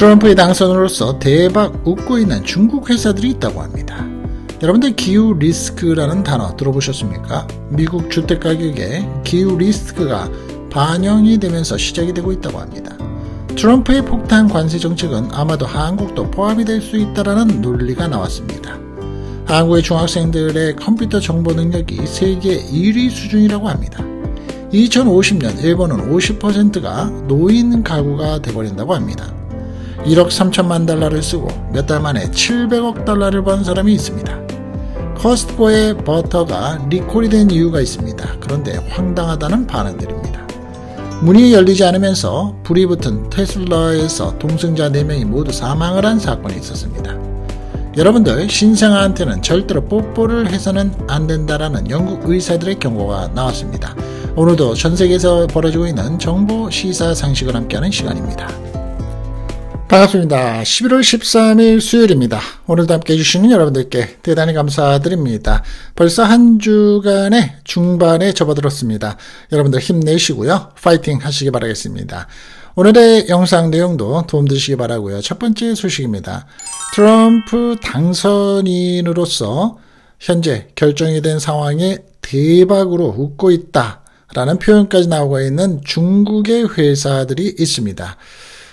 트럼프의 당선으로서 대박 웃고 있는 중국 회사들이 있다고 합니다. 여러분들 기후 리스크라는 단어 들어보셨습니까? 미국 주택 가격에 기후 리스크가 반영이 되면서 시작이 되고 있다고 합니다. 트럼프의 폭탄 관세 정책은 아마도 한국도 포함이 될 수 있다라는 논리가 나왔습니다. 한국의 중학생들의 컴퓨터 정보 능력이 세계 1위 수준이라고 합니다. 2050년 일본은 50%가 노인 가구가 돼버린다고 합니다. 1억 3천만 달러를 쓰고 몇 달 만에 700억 달러를 번 사람이 있습니다. 커스트코의 버터가 리콜이 된 이유가 있습니다. 그런데 황당하다는 반응들입니다. 문이 열리지 않으면서 불이 붙은 테슬라에서 동승자 4명이 모두 사망을 한 사건이 있었습니다. 여러분들 신생아한테는 절대로 뽀뽀를 해서는 안 된다라는 영국 의사들의 경고가 나왔습니다. 오늘도 전 세계에서 벌어지고 있는 정보 시사 상식을 함께하는 시간입니다. 반갑습니다. 11월 13일 수요일입니다. 오늘도 함께 해주시는 여러분들께 대단히 감사드립니다. 벌써 한 주간의 중반에 접어들었습니다. 여러분들 힘내시고요. 파이팅 하시기 바라겠습니다. 오늘의 영상 내용도 도움되시기 바라고요. 첫 번째 소식입니다. 트럼프 당선인으로서 현재 결정이 된 상황에 대박으로 웃고 있다. 라는 표현까지 나오고 있는 중국의 회사들이 있습니다.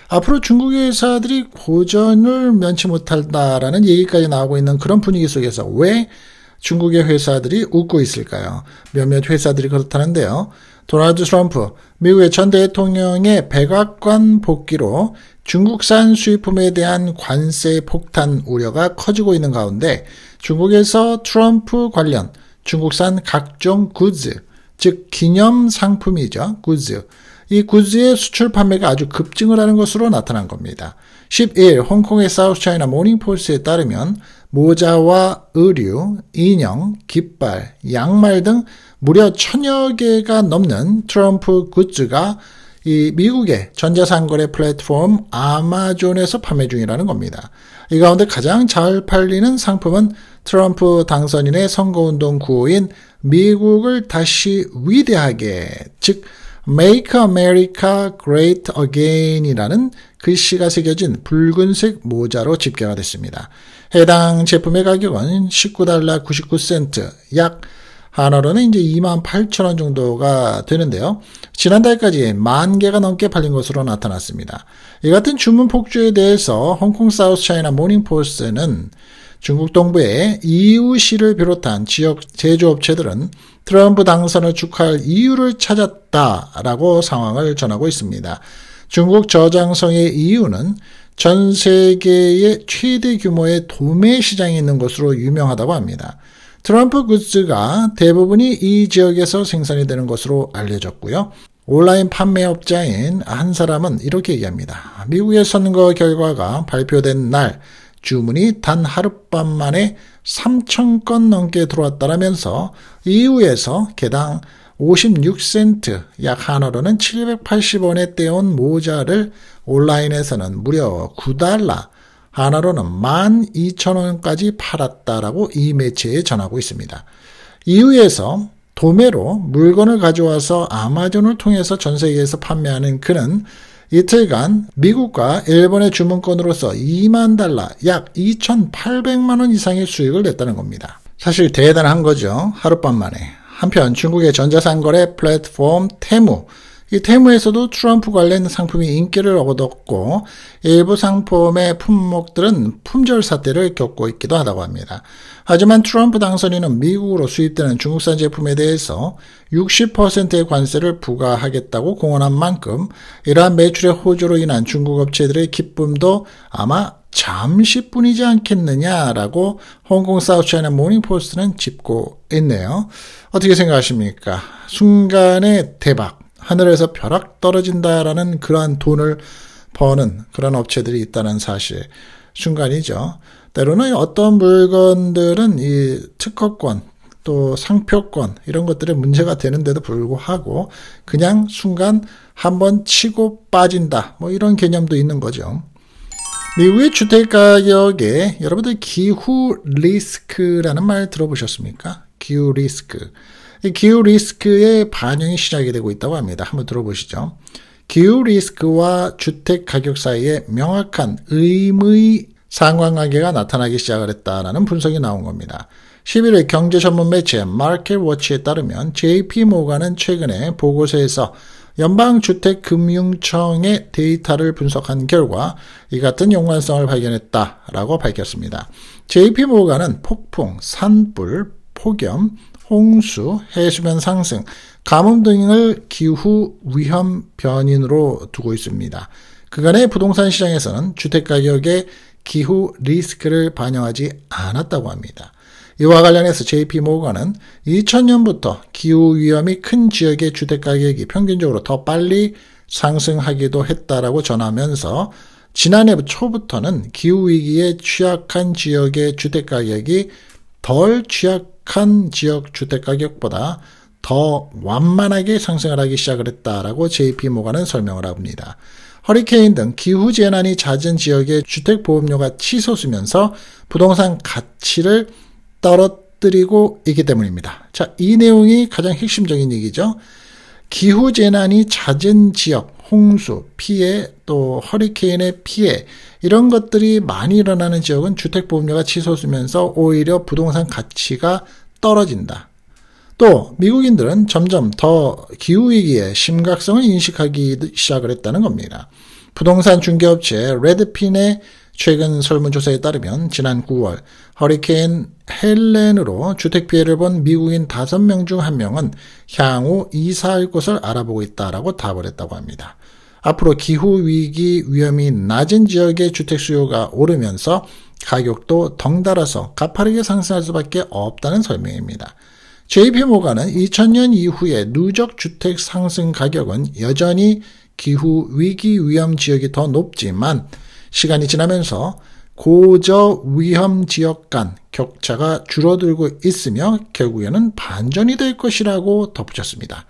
앞으로 중국의 회사들이 고전을 면치 못한다라는 얘기까지 나오고 있는 그런 분위기 속에서 왜 중국의 회사들이 웃고 있을까요? 몇몇 회사들이 그렇다는데요. 도널드 트럼프, 미국의 전 대통령의 백악관 복귀로 중국산 수입품에 대한 관세 폭탄 우려가 커지고 있는 가운데 중국에서 트럼프 관련 중국산 각종 굿즈, 즉 기념 상품이죠. 굿즈. 이 굿즈의 수출 판매가 아주 급증을 하는 것으로 나타난 겁니다. 11. 홍콩의 사우스차이나 모닝포스에 따르면 모자와 의류, 인형, 깃발, 양말 등 무려 천여 개가 넘는 트럼프 굿즈가 이 미국의 전자상거래 플랫폼 아마존에서 판매 중이라는 겁니다. 이 가운데 가장 잘 팔리는 상품은 트럼프 당선인의 선거운동 구호인 미국을 다시 위대하게, 즉, Make America Great Again이라는 글씨가 새겨진 붉은색 모자로 집계가 됐습니다. 해당 제품의 가격은 19달러 99센트, 약 한화로는 이제 28,000원 정도가 되는데요. 지난달까지 만 개가 넘게 팔린 것으로 나타났습니다. 이 같은 주문 폭주에 대해서 홍콩 사우스 차이나 모닝포스트는 중국 동부의 이유시를 비롯한 지역 제조업체들은 트럼프 당선을 축하할 이유를 찾았다라고 상황을 전하고 있습니다. 중국 저장성의 이유는 전 세계의 최대 규모의 도매 시장이 있는 것으로 유명하다고 합니다. 트럼프 굿즈가 대부분이 이 지역에서 생산이 되는 것으로 알려졌고요. 온라인 판매업자인 한 사람은 이렇게 얘기합니다. 미국의 선거 결과가 발표된 날, 주문이 단 하룻밤 만에 3천 건 넘게 들어왔다라면서 EU에서 개당 56센트 약 한화로는 780원에 떼온 모자를 온라인에서는 무려 9달러 한화로는 12,000원까지 팔았다라고 이 매체에 전하고 있습니다. 이후에서 도매로 물건을 가져와서 아마존을 통해서 전 세계에서 판매하는 그는 이틀간 미국과 일본의 주문권으로서 2만 달러, 약 2,800만 원 이상의 수익을 냈다는 겁니다. 사실 대단한 거죠. 하룻밤 만에. 한편 중국의 전자상거래 플랫폼 테무, 이 테무에서도 트럼프 관련 상품이 인기를 얻었고 일부 상품의 품목들은 품절 사태를 겪고 있기도 하다고 합니다. 하지만 트럼프 당선인은 미국으로 수입되는 중국산 제품에 대해서 60%의 관세를 부과하겠다고 공언한 만큼 이러한 매출의 호조로 인한 중국 업체들의 기쁨도 아마 잠시뿐이지 않겠느냐라고 홍콩 사우차이나 모닝포스트는 짚고 있네요. 어떻게 생각하십니까? 순간의 대박. 하늘에서 벼락 떨어진다라는 그러한 돈을 버는 그런 업체들이 있다는 사실 순간이죠. 때로는 어떤 물건들은 이 특허권 또 상표권 이런 것들의 문제가 되는데도 불구하고 그냥 순간 한번 치고 빠진다 뭐 이런 개념도 있는 거죠. 미국의 주택 가격에 여러분들 기후 리스크라는 말 들어보셨습니까? 기후 리스크. 기후 리스크의 반영이 시작이 되고 있다고 합니다. 한번 들어보시죠. 기후 리스크와 주택 가격 사이에 명확한 의무의 상관관계가 나타나기 시작을 했다라는 분석이 나온 겁니다. 11일 경제 전문 매체 마켓워치에 따르면 JP 모간은 최근에 보고서에서 연방주택금융청의 데이터를 분석한 결과 이 같은 연관성을 발견했다라고 밝혔습니다. JP 모간은 폭풍, 산불, 폭염, 홍수, 해수면 상승, 가뭄 등을 기후 위험 변인으로 두고 있습니다. 그간의 부동산 시장에서는 주택 가격에 기후 리스크를 반영하지 않았다고 합니다. 이와 관련해서 JP 모건은 2000년부터 기후 위험이 큰 지역의 주택 가격이 평균적으로 더 빨리 상승하기도 했다라고 전하면서 지난해 초부터는 기후 위기에 취약한 지역의 주택 가격이 덜 취약 약한 지역 주택 가격보다 더 완만하게 상승을 하기 시작을 했다라고 JP 모가는 설명을 합니다. 허리케인 등 기후 재난이 잦은 지역의 주택 보험료가 치솟으면서 부동산 가치를 떨어뜨리고 있기 때문입니다. 자, 이 내용이 가장 핵심적인 얘기죠. 기후 재난이 잦은 지역 홍수, 피해, 또 허리케인의 피해 이런 것들이 많이 일어나는 지역은 주택보험료가 치솟으면서 오히려 부동산 가치가 떨어진다. 또 미국인들은 점점 더 기후위기의 심각성을 인식하기 시작을 했다는 겁니다. 부동산 중개업체 레드핀의 최근 설문조사에 따르면 지난 9월 허리케인 헬렌으로 주택 피해를 본 미국인 5명 중 1명은 향후 이사할 곳을 알아보고 있다라고 답을 했다고 합니다. 앞으로 기후위기 위험이 낮은 지역의 주택 수요가 오르면서 가격도 덩달아서 가파르게 상승할 수밖에 없다는 설명입니다. j p 모가는 2000년 이후에 누적 주택 상승 가격은 여전히 기후 위기 위험 지역이 더 높지만 시간이 지나면서 고저 위험 지역 간 격차가 줄어들고 있으며 결국에는 반전이 될 것이라고 덧붙였습니다.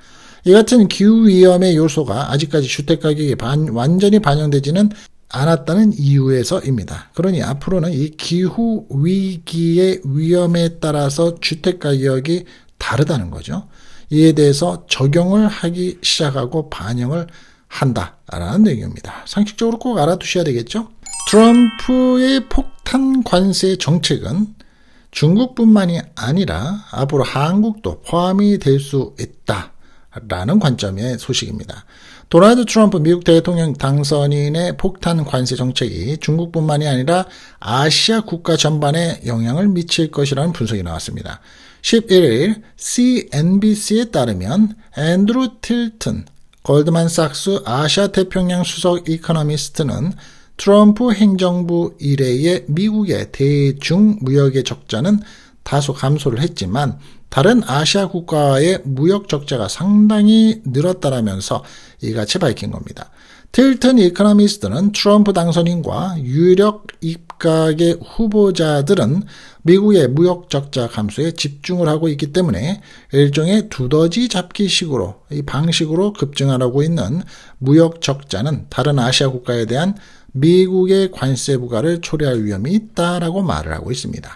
이 같은 기후 위험의 요소가 아직까지 주택 가격에 반, 완전히 반영되지는 않았다는 이유에서입니다. 그러니 앞으로는 이 기후 위기의 위험에 따라서 주택 가격이 다르다는 거죠. 이에 대해서 적용을 하기 시작하고 반영을 한다라는 내용입니다. 상식적으로 꼭 알아두셔야 되겠죠. 트럼프의 폭탄 관세 정책은 중국뿐만이 아니라 앞으로 한국도 포함이 될 수 있다. 라는 관점의 소식입니다. 도널드 트럼프 미국 대통령 당선인의 폭탄 관세 정책이 중국뿐만이 아니라 아시아 국가 전반에 영향을 미칠 것이라는 분석이 나왔습니다. 11일 CNBC에 따르면 앤드루 틸튼, 골드만삭스 아시아 태평양 수석 이코노미스트는 트럼프 행정부 이래의 미국의 대중무역의 적자는 다소 감소를 했지만 다른 아시아 국가의 무역 적자가 상당히 늘었다라면서 이같이 밝힌 겁니다. 틸튼 이코노미스트는 트럼프 당선인과 유력 입각의 후보자들은 미국의 무역 적자 감소에 집중을 하고 있기 때문에 일종의 두더지 잡기식으로 이 방식으로 급증하고 있는 무역 적자는 다른 아시아 국가에 대한 미국의 관세 부과를 초래할 위험이 있다라고 말을 하고 있습니다.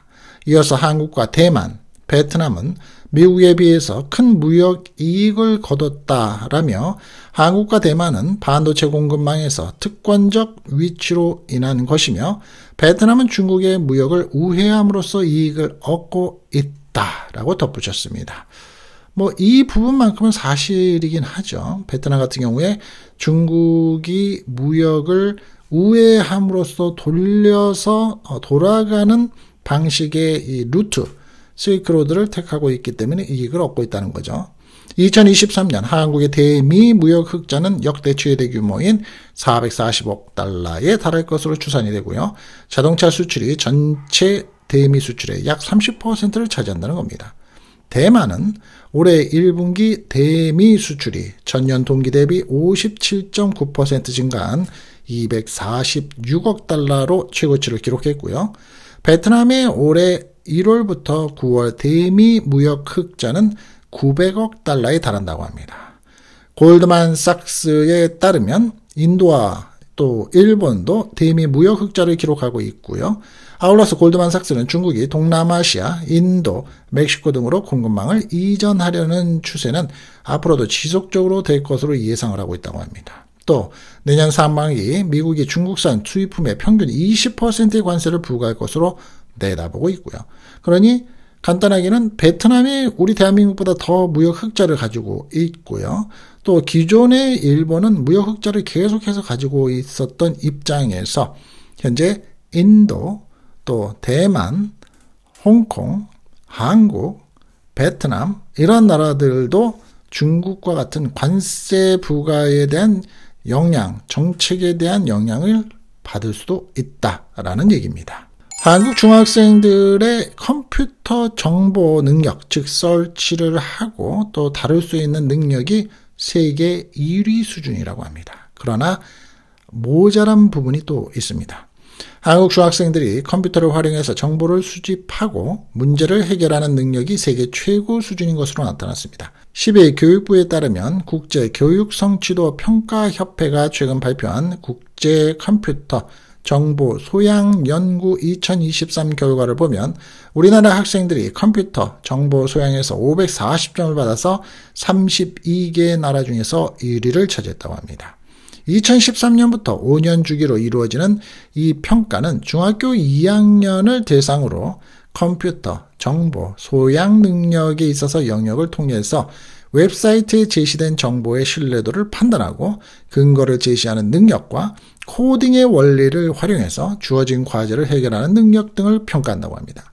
이어서 한국과 대만, 베트남은 미국에 비해서 큰 무역 이익을 거뒀다라며 한국과 대만은 반도체 공급망에서 특권적 위치로 인한 것이며 베트남은 중국의 무역을 우회함으로써 이익을 얻고 있다라고 덧붙였습니다. 뭐 이 부분만큼은 사실이긴 하죠. 베트남 같은 경우에 중국이 무역을 우회함으로써 돌려서 어, 돌아가는 방식의 이 루트 실크로드를 택하고 있기 때문에 이익을 얻고 있다는 거죠. 2023년 한국의 대미 무역 흑자는 역대 최대 규모인 440억 달러에 달할 것으로 추산이 되고요. 자동차 수출이 전체 대미 수출의 약 30%를 차지한다는 겁니다. 대만은 올해 1분기 대미 수출이 전년 동기 대비 57.9% 증가한 246억 달러로 최고치를 기록했고요. 베트남의 올해 1월부터 9월 대미 무역 흑자는 900억 달러에 달한다고 합니다. 골드만삭스에 따르면 인도와 또 일본도 대미 무역 흑자를 기록하고 있고요. 아울러서 골드만삭스는 중국이 동남아시아, 인도, 멕시코 등으로 공급망을 이전하려는 추세는 앞으로도 지속적으로 될 것으로 예상을 하고 있다고 합니다. 또 내년 상반기 미국이 중국산 수입품의 평균 20%의 관세를 부과할 것으로 내다보고 있고요. 그러니 간단하게는 베트남이 우리 대한민국보다 더 무역 흑자를 가지고 있고요. 또 기존의 일본은 무역 흑자를 계속해서 가지고 있었던 입장에서 현재 인도, 또 대만, 홍콩, 한국, 베트남 이런 나라들도 중국과 같은 관세 부과에 대한 영향, 정책에 대한 영향을 받을 수도 있다라는 얘기입니다. 한국 중학생들의 컴퓨터 정보 능력, 즉 설치를 하고 또 다룰 수 있는 능력이 세계 1위 수준이라고 합니다. 그러나 모자란 부분이 또 있습니다. 한국 중학생들이 컴퓨터를 활용해서 정보를 수집하고 문제를 해결하는 능력이 세계 최고 수준인 것으로 나타났습니다. 10일 교육부에 따르면 국제 교육 성취도 평가 협회가 최근 발표한 국제 컴퓨터 정부 소양 연구 2023 결과를 보면 우리나라 학생들이 컴퓨터 정보 소양에서 540점을 받아서 32개 나라 중에서 1위를 차지했다고 합니다. 2013년부터 5년 주기로 이루어지는 이 평가는 중학교 2학년을 대상으로 컴퓨터, 정보, 소양 능력에 있어서 영역을 통해서 웹사이트에 제시된 정보의 신뢰도를 판단하고 근거를 제시하는 능력과 코딩의 원리를 활용해서 주어진 과제를 해결하는 능력 등을 평가한다고 합니다.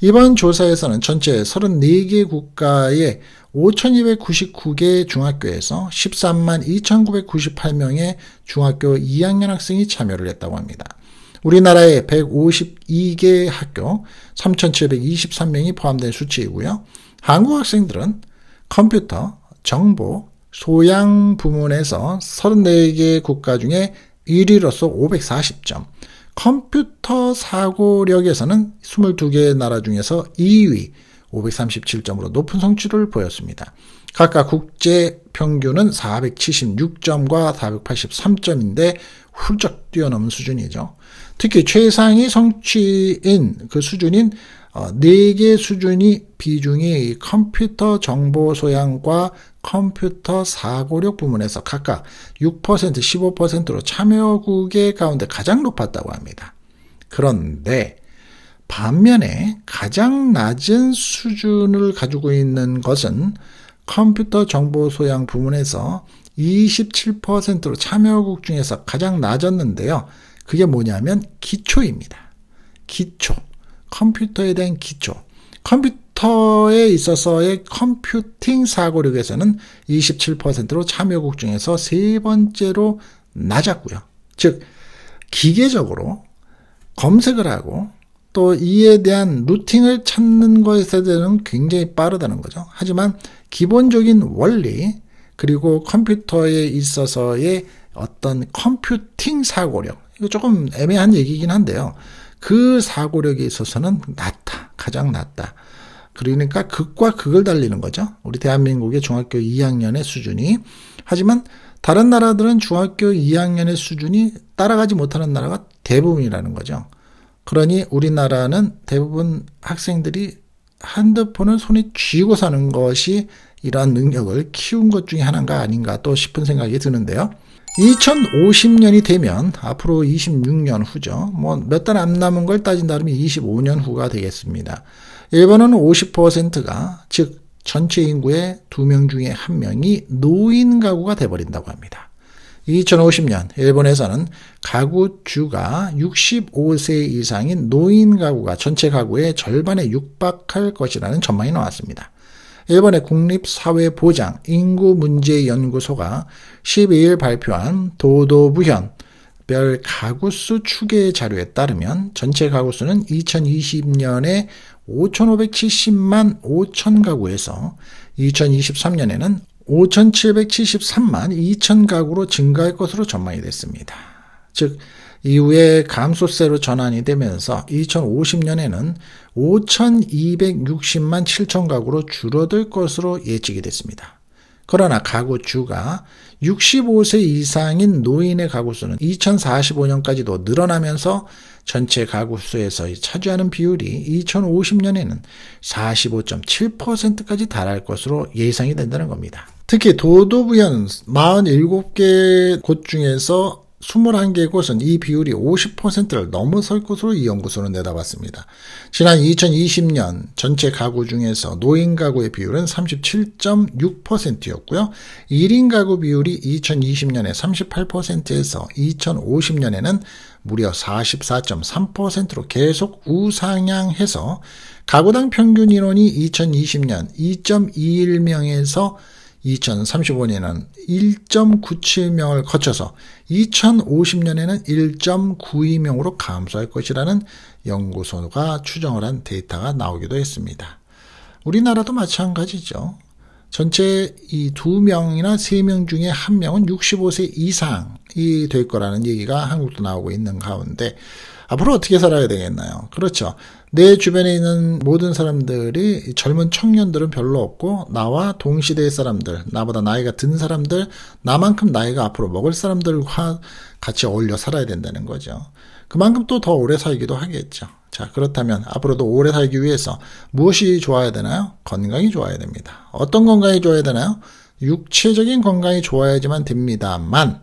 이번 조사에서는 전체 34개 국가의 5,299개 중학교에서 13만 2,998명의 중학교 2학년 학생이 참여를 했다고 합니다. 우리나라의 152개 학교 3,723명이 포함된 수치이고요. 한국 학생들은 컴퓨터, 정보, 소양 부문에서 34개 국가 중에 1위로서 540점. 컴퓨터 사고력에서는 22개의 나라 중에서 2위 537점으로 높은 성취를 보였습니다. 각각 국제 평균은 476점과 483점인데 훌쩍 뛰어넘은 수준이죠. 특히 최상위 성취인 그 수준인 4개 어, 수준이 비중이 컴퓨터 정보 소양과 컴퓨터 사고력 부문에서 각각 6%, 15%로 참여국의 가운데 가장 높았다고 합니다. 그런데 반면에 가장 낮은 수준을 가지고 있는 것은 컴퓨터 정보 소양 부문에서 27%로 참여국 중에서 가장 낮았는데요. 그게 뭐냐면 기초입니다. 기초. 컴퓨터에 대한 기초. 컴퓨터 컴퓨터에 있어서의 컴퓨팅 사고력에서는 27%로 참여국 중에서 세 번째로 낮았고요. 즉 기계적으로 검색을 하고 또 이에 대한 루팅을 찾는 것에 대해서는 굉장히 빠르다는 거죠. 하지만 기본적인 원리 그리고 컴퓨터에 있어서의 어떤 컴퓨팅 사고력 이거 조금 애매한 얘기긴 한데요. 그 사고력에 있어서는 낮다. 가장 낮다. 그러니까 극과 극을 달리는 거죠. 우리 대한민국의 중학교 2학년의 수준이. 하지만 다른 나라들은 중학교 2학년의 수준이 따라가지 못하는 나라가 대부분이라는 거죠. 그러니 우리나라는 대부분 학생들이 핸드폰을 손에 쥐고 사는 것이 이러한 능력을 키운 것 중에 하나가 아닌가 또 싶은 생각이 드는데요. 2050년이 되면 앞으로 26년 후죠. 뭐 몇 달 안 남은 걸 따진 다면에 25년 후가 되겠습니다. 일본은 50%가 즉 전체 인구의 2명 중에 1명이 노인 가구가 돼버린다고 합니다. 2050년 일본에서는 가구주가 65세 이상인 노인 가구가 전체 가구의 절반에 육박할 것이라는 전망이 나왔습니다. 일본의 국립사회보장 인구문제연구소가 12일 발표한 도도부현 별 가구수 추계 자료에 따르면 전체 가구수는 2020년에 5,570만 5천 가구에서 2023년에는 5,773만 2천 가구로 증가할 것으로 전망이 됐습니다. 즉, 이후에 감소세로 전환이 되면서 2050년에는 5,260만 7천 가구로 줄어들 것으로 예측이 됐습니다. 그러나 가구 주가 65세 이상인 노인의 가구 수는 2045년까지도 늘어나면서 전체 가구 수에서 차지하는 비율이 2050년에는 45.7%까지 달할 것으로 예상이 된다는 겁니다. 특히 도도부현 47개 곳 중에서 21개 곳은 이 비율이 50%를 넘어설 것으로 이 연구소는 내다봤습니다. 지난 2020년 전체 가구 중에서 노인 가구의 비율은 37.6%였고요. 1인 가구 비율이 2020년에 38%에서 2050년에는 무려 44.3%로 계속 우상향해서 가구당 평균 인원이 2020년 2.21명에서 2035년에는 1.97명을 거쳐서 2050년에는 1.92명으로 감소할 것이라는 연구소가 추정을 한 데이터가 나오기도 했습니다. 우리나라도 마찬가지죠. 전체 이 두 명이나 세 명 중에 한 명은 65세 이상이 될 거라는 얘기가 한국도 나오고 있는 가운데 앞으로 어떻게 살아야 되겠나요? 그렇죠. 내 주변에 있는 모든 사람들이 젊은 청년들은 별로 없고 나와 동시대의 사람들, 나보다 나이가 든 사람들, 나만큼 나이가 앞으로 먹을 사람들과 같이 어울려 살아야 된다는 거죠. 그만큼 또 더 오래 살기도 하겠죠. 자, 그렇다면 앞으로도 오래 살기 위해서 무엇이 좋아야 되나요? 건강이 좋아야 됩니다. 어떤 건강이 좋아야 되나요? 육체적인 건강이 좋아야지만 됩니다만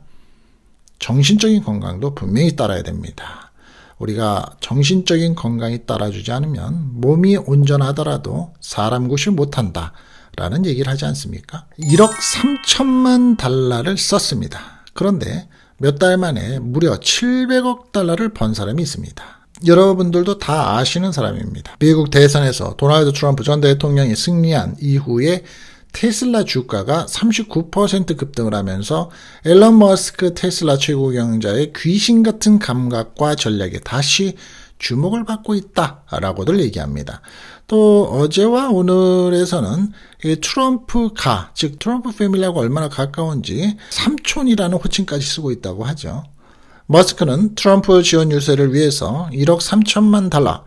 정신적인 건강도 분명히 따라야 됩니다. 우리가 정신적인 건강이 따라주지 않으면 몸이 온전하더라도 사람 구실 못한다. 라는 얘기를 하지 않습니까? 1억 3천만 달러를 썼습니다. 그런데 몇 달 만에 무려 700억 달러를 번 사람이 있습니다. 여러분들도 다 아시는 사람입니다. 미국 대선에서 도널드 트럼프 전 대통령이 승리한 이후에 테슬라 주가가 39% 급등을 하면서 앨런 머스크 테슬라 최고 경영자의 귀신 같은 감각과 전략에 다시 주목을 받고 있다라고들 얘기합니다. 또 어제와 오늘에서는 트럼프 가, 즉 트럼프 패밀리하고 얼마나 가까운지 삼촌이라는 호칭까지 쓰고 있다고 하죠. 머스크는 트럼프 지원 유세를 위해서 1억 3천만 달러,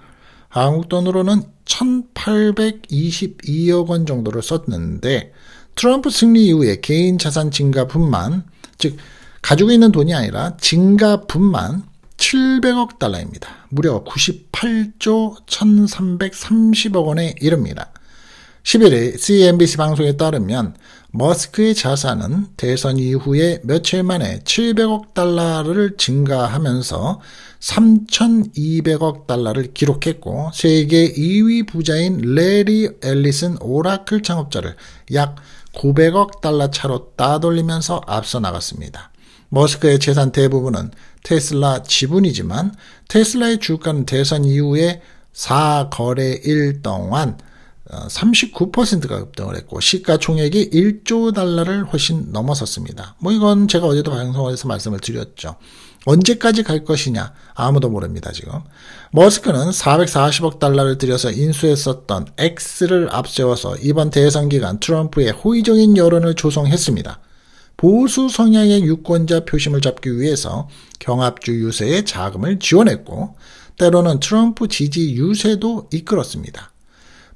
한국 돈으로는 1,822억 원 정도를 썼는데 트럼프 승리 이후에 개인 자산 증가분만 즉 가지고 있는 돈이 아니라 증가분만 700억 달러입니다. 무려 98조 1,330억 원에 이릅니다. 11일 CNBC 방송에 따르면 머스크의 자산은 대선 이후에 며칠 만에 700억 달러를 증가하면서 3,200억 달러를 기록했고 세계 2위 부자인 레리 앨리슨 오라클 창업자를 약 900억 달러 차로 따돌리면서 앞서 나갔습니다. 머스크의 재산 대부분은 테슬라 지분이지만 테슬라의 주가는 대선 이후에 4거래일 동안 39%가 어, 급등을 했고 시가총액이 1조 달러를 훨씬 넘어섰습니다. 뭐 이건 제가 어제도 방송에서 말씀을 드렸죠. 언제까지 갈 것이냐 아무도 모릅니다 지금. 머스크는 440억 달러를 들여서 인수했었던 X를 앞세워서 이번 대선 기간 트럼프의 호의적인 여론을 조성했습니다. 보수 성향의 유권자 표심을 잡기 위해서 경합주 유세에 자금을 지원했고 때로는 트럼프 지지 유세도 이끌었습니다.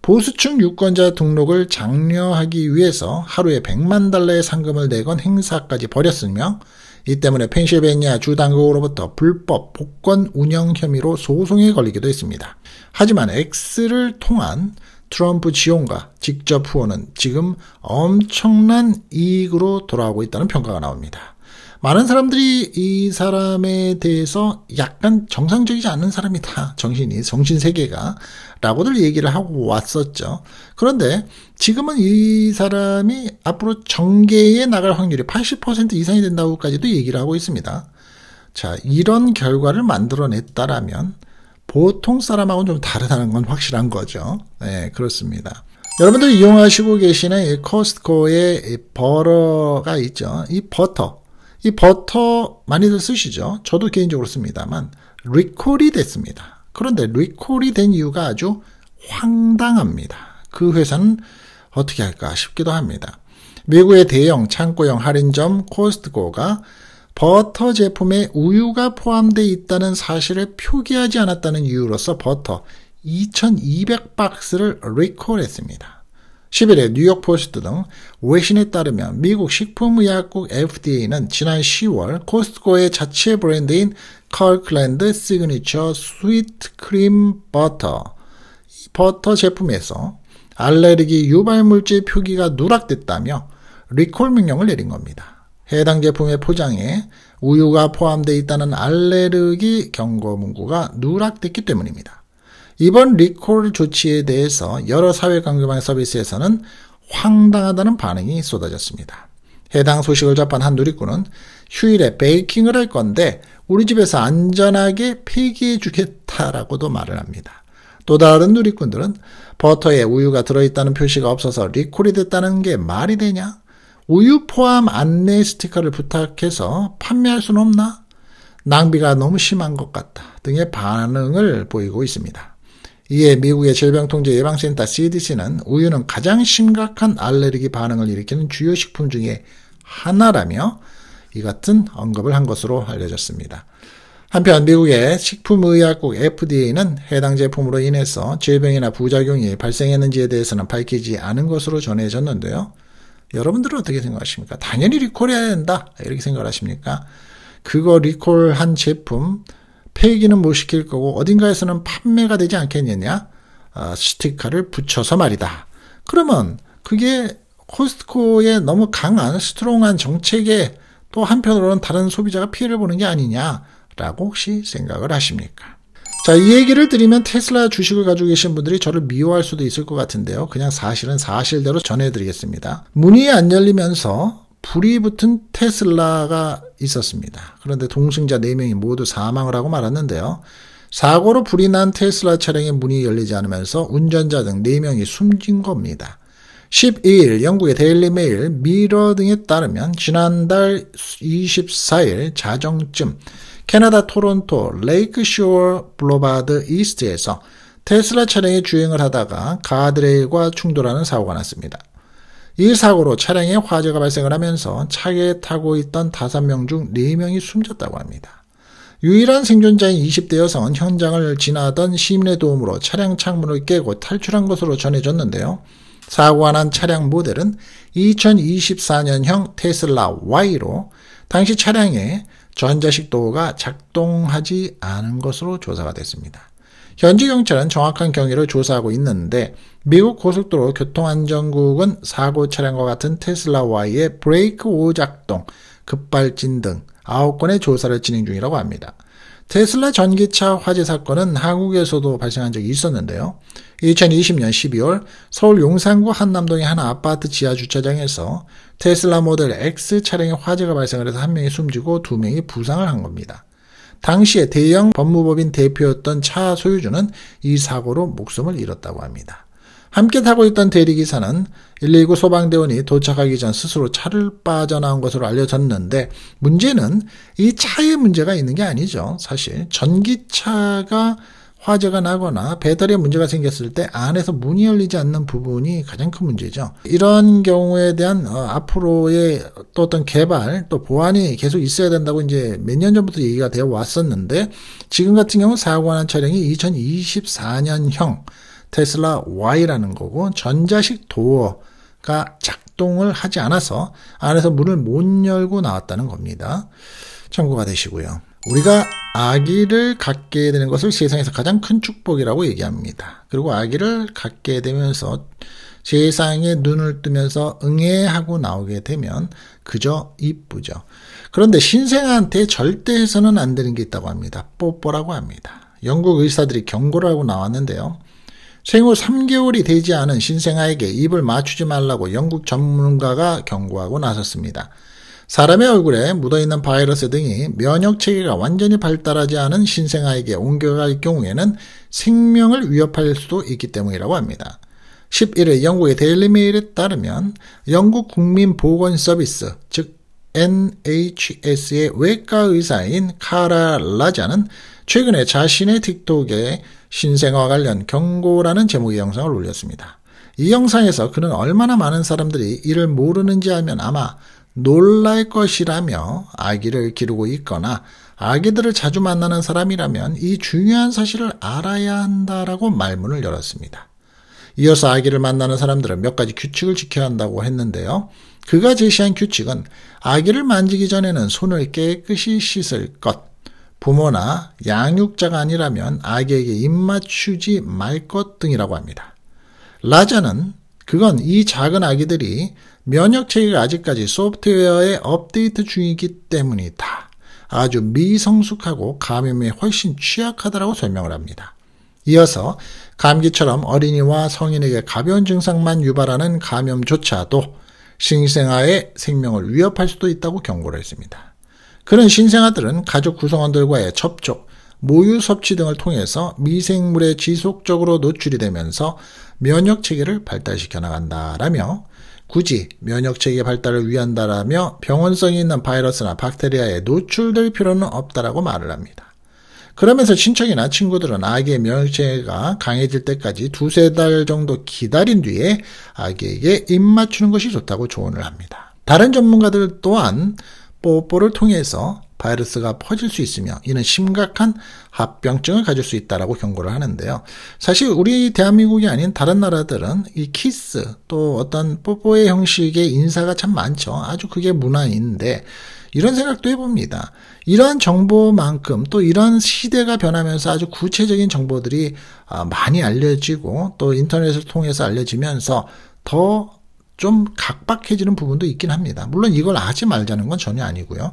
보수층 유권자 등록을 장려하기 위해서 하루에 100만 달러의 상금을 내건 행사까지 벌였으며 이 때문에 펜실베니아 주 당국으로부터 불법 복권 운영 혐의로 소송에 걸리기도 했습니다. 하지만 X를 통한 트럼프 지원과 직접 후원은 지금 엄청난 이익으로 돌아오고 있다는 평가가 나옵니다. 많은 사람들이 이 사람에 대해서 약간 정상적이지 않은 사람이다. 정신이, 정신 세계가. 라고들 얘기를 하고 왔었죠. 그런데 지금은 이 사람이 앞으로 정계에 나갈 확률이 80% 이상이 된다고까지도 얘기를 하고 있습니다. 자, 이런 결과를 만들어냈다라면 보통 사람하고는 좀 다르다는 건 확실한 거죠. 네, 그렇습니다. 여러분들이 용하시고 계시는 이 코스트코의 이 버러가 있죠. 이 버터. 이 버터 많이들 쓰시죠? 저도 개인적으로 씁니다만 리콜이 됐습니다. 그런데 리콜이 된 이유가 아주 황당합니다. 그 회사는 어떻게 할까 싶기도 합니다. 미국의 대형 창고형 할인점 코스트코가 버터 제품에 우유가 포함되어 있다는 사실을 표기하지 않았다는 이유로서 버터 2200박스를 리콜했습니다. 10일에 뉴욕포스트 등 외신에 따르면 미국 식품의약국 FDA는 지난 10월 코스트코의 자체 브랜드인 컬클랜드 시그니처 스위트 크림 버터 버터 제품에서 알레르기 유발 물질 표기가 누락됐다며 리콜 명령을 내린 겁니다. 해당 제품의 포장에 우유가 포함되어 있다는 알레르기 경고 문구가 누락됐기 때문입니다. 이번 리콜 조치에 대해서 여러 사회관계망 서비스에서는 황당하다는 반응이 쏟아졌습니다. 해당 소식을 접한 한 누리꾼은 휴일에 베이킹을 할 건데 우리 집에서 안전하게 폐기해 주겠다라고도 말을 합니다. 또 다른 누리꾼들은 버터에 우유가 들어있다는 표시가 없어서 리콜이 됐다는 게 말이 되냐? 우유 포함 안내 스티커를 부탁해서 판매할 수는 없나? 낭비가 너무 심한 것 같다 등의 반응을 보이고 있습니다. 이에 미국의 질병통제 예방센터 CDC는 우유는 가장 심각한 알레르기 반응을 일으키는 주요 식품 중에 하나라며 이 같은 언급을 한 것으로 알려졌습니다. 한편 미국의 식품의약국 FDA는 해당 제품으로 인해서 질병이나 부작용이 발생했는지에 대해서는 밝히지 않은 것으로 전해졌는데요. 여러분들은 어떻게 생각하십니까? 당연히 리콜해야 된다. 이렇게 생각하십니까? 그거 리콜한 제품 폐기는 못 시킬 거고 어딘가에서는 판매가 되지 않겠느냐? 어, 스티커를 붙여서 말이다. 그러면 그게 코스트코의 너무 강한 스트롱한 정책에 또 한편으로는 다른 소비자가 피해를 보는 게 아니냐라고 혹시 생각을 하십니까? 자, 이 얘기를 드리면 테슬라 주식을 가지고 계신 분들이 저를 미워할 수도 있을 것 같은데요. 그냥 사실은 사실대로 전해드리겠습니다. 문이 안 열리면서 불이 붙은 테슬라가 있었습니다. 그런데 동승자 4명이 모두 사망을 하고 말았는데요. 사고로 불이 난 테슬라 차량의 문이 열리지 않으면서 운전자 등 4명이 숨진 겁니다. 12일 영국의 데일리 메일 미러 등에 따르면 지난달 24일 자정쯤 캐나다 토론토 레이크쇼어 블로바드 이스트에서 테슬라 차량이 주행을 하다가 가드레일과 충돌하는 사고가 났습니다. 이 사고로 차량에 화재가 발생을 하면서 차에 타고 있던 다섯 명 중 네명이 숨졌다고 합니다. 유일한 생존자인 20대 여성은 현장을 지나던 시민의 도움으로 차량 창문을 깨고 탈출한 것으로 전해졌는데요. 사고가 난 차량 모델은 2024년형 테슬라 Y로 당시 차량에 전자식 도어가 작동하지 않은 것으로 조사가 됐습니다. 현지 경찰은 정확한 경위를 조사하고 있는데 미국 고속도로 교통안전국은 사고 차량과 같은 테슬라 y 의 브레이크 오작동, 급발진 등 9건의 조사를 진행 중이라고 합니다. 테슬라 전기차 화재 사건은 한국에서도 발생한 적이 있었는데요. 2020년 12월 서울 용산구 한남동의 한 아파트 지하 주차장에서 테슬라 모델 X 차량의 화재가 발생을 해서 한 명이 숨지고 두 명이 부상을 한 겁니다. 당시에 대형 법무법인 대표였던 차 소유주는 이 사고로 목숨을 잃었다고 합니다. 함께 타고 있던 대리기사는 119 소방대원이 도착하기 전 스스로 차를 빠져나온 것으로 알려졌는데 문제는 이 차에 문제가 있는 게 아니죠. 사실 전기차가 화재가 나거나 배터리에 문제가 생겼을 때 안에서 문이 열리지 않는 부분이 가장 큰 문제죠. 이런 경우에 대한 어, 앞으로의 또 어떤 개발 또 보완이 계속 있어야 된다고 이제 몇 년 전부터 얘기가 되어 왔었는데 지금 같은 경우 사고 난 차량이 2024년형 테슬라 Y라는 거고 전자식 도어가 작동을 하지 않아서 안에서 문을 못 열고 나왔다는 겁니다. 참고가 되시고요. 우리가 아기를 갖게 되는 것을 세상에서 가장 큰 축복이라고 얘기합니다. 그리고 아기를 갖게 되면서 세상에 눈을 뜨면서 응애 하고 나오게 되면 그저 이쁘죠. 그런데 신생아한테 절대 해서는 안 되는 게 있다고 합니다. 뽀뽀라고 합니다. 영국 의사들이 경고를 하고 나왔는데요. 생후 3개월이 되지 않은 신생아에게 입을 맞추지 말라고 영국 전문가가 경고하고 나섰습니다. 사람의 얼굴에 묻어있는 바이러스 등이 면역 체계가 완전히 발달하지 않은 신생아에게 옮겨갈 경우에는 생명을 위협할 수도 있기 때문이라고 합니다. 11일 영국의 데일리메일에 따르면 영국 국민보건서비스, 즉 NHS의 외과 의사인 카라 라자는 최근에 자신의 틱톡에 신생아와 관련 경고라는 제목의 영상을 올렸습니다. 이 영상에서 그는 얼마나 많은 사람들이 이를 모르는지 하면 아마 놀랄 것이라며 아기를 기르고 있거나 아기들을 자주 만나는 사람이라면 이 중요한 사실을 알아야 한다라고 말문을 열었습니다. 이어서 아기를 만나는 사람들은 몇 가지 규칙을 지켜야 한다고 했는데요. 그가 제시한 규칙은 아기를 만지기 전에는 손을 깨끗이 씻을 것, 부모나 양육자가 아니라면 아기에게 입맞추지 말 것 등이라고 합니다. 라자는 그건 이 작은 아기들이 면역 체계가 아직까지 소프트웨어의 업데이트 중이기 때문이다. 아주 미성숙하고 감염에 훨씬 취약하다라고 설명을 합니다. 이어서 감기처럼 어린이와 성인에게 가벼운 증상만 유발하는 감염조차도 신생아의 생명을 위협할 수도 있다고 경고를 했습니다. 그런 신생아들은 가족 구성원들과의 접촉, 모유 섭취 등을 통해서 미생물에 지속적으로 노출이 되면서 면역 체계를 발달시켜 나간다라며 굳이 면역 체계 발달을 위한다라며 병원성이 있는 바이러스나 박테리아에 노출될 필요는 없다라고 말을 합니다. 그러면서 친척이나 친구들은 아기의 면역체가 계 강해질 때까지 두세 달 정도 기다린 뒤에 아기에게 입 맞추는 것이 좋다고 조언을 합니다. 다른 전문가들 또한 뽀뽀를 통해서 바이러스가 퍼질 수 있으며 이는 심각한 합병증을 가질 수 있다라고 경고를 하는데요. 사실 우리 대한민국이 아닌 다른 나라들은 이 키스 또 어떤 뽀뽀의 형식의 인사가 참 많죠. 아주 그게 문화인데 이런 생각도 해봅니다. 이러한 정보만큼 또 이러한 시대가 변하면서 아주 구체적인 정보들이 아, 많이 알려지고 또 인터넷을 통해서 알려지면서 더 좀 각박해지는 부분도 있긴 합니다. 물론 이걸 하지 말자는 건 전혀 아니고요.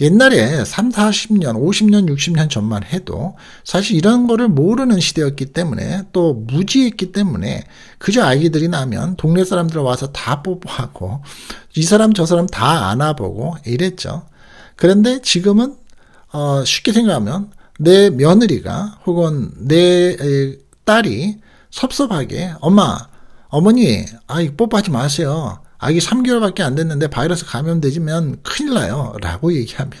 옛날에 3, 40년, 50년, 60년 전만 해도 사실 이런 거를 모르는 시대였기 때문에 또 무지했기 때문에 그저 아이들이 나면 동네 사람들 와서 다 뽀뽀하고 이 사람 저 사람 다 안아보고 이랬죠. 그런데 지금은 어, 쉽게 생각하면 내 며느리가 혹은 내 딸이 섭섭하게 엄마 어머니 아이 뽀뽀하지 마세요. 아기 3개월밖에 안 됐는데 바이러스 감염되지면 큰일 나요. 라고 얘기하면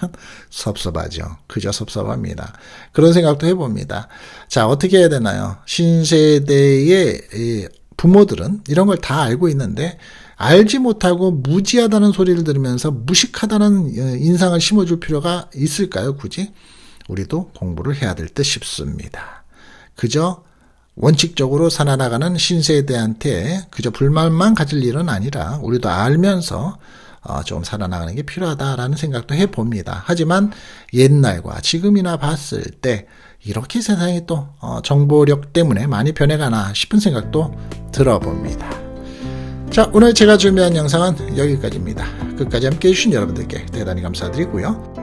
섭섭하죠. 그저 섭섭합니다. 그런 생각도 해봅니다. 자, 어떻게 해야 되나요? 신세대의 부모들은 이런 걸 다 알고 있는데 알지 못하고 무지하다는 소리를 들으면서 무식하다는 어, 인상을 심어줄 필요가 있을까요? 굳이? 우리도 공부를 해야 될 듯 싶습니다. 그저 원칙적으로 살아나가는 신세대한테 그저 불만만 가질 일은 아니라 우리도 알면서 어, 좀 살아나가는 게 필요하다라는 생각도 해봅니다. 하지만 옛날과 지금이나 봤을 때 이렇게 세상이 또 어, 정보력 때문에 많이 변해가나 싶은 생각도 들어봅니다. 자, 오늘 제가 준비한 영상은 여기까지입니다. 끝까지 함께 해주신 여러분들께 대단히 감사드리고요.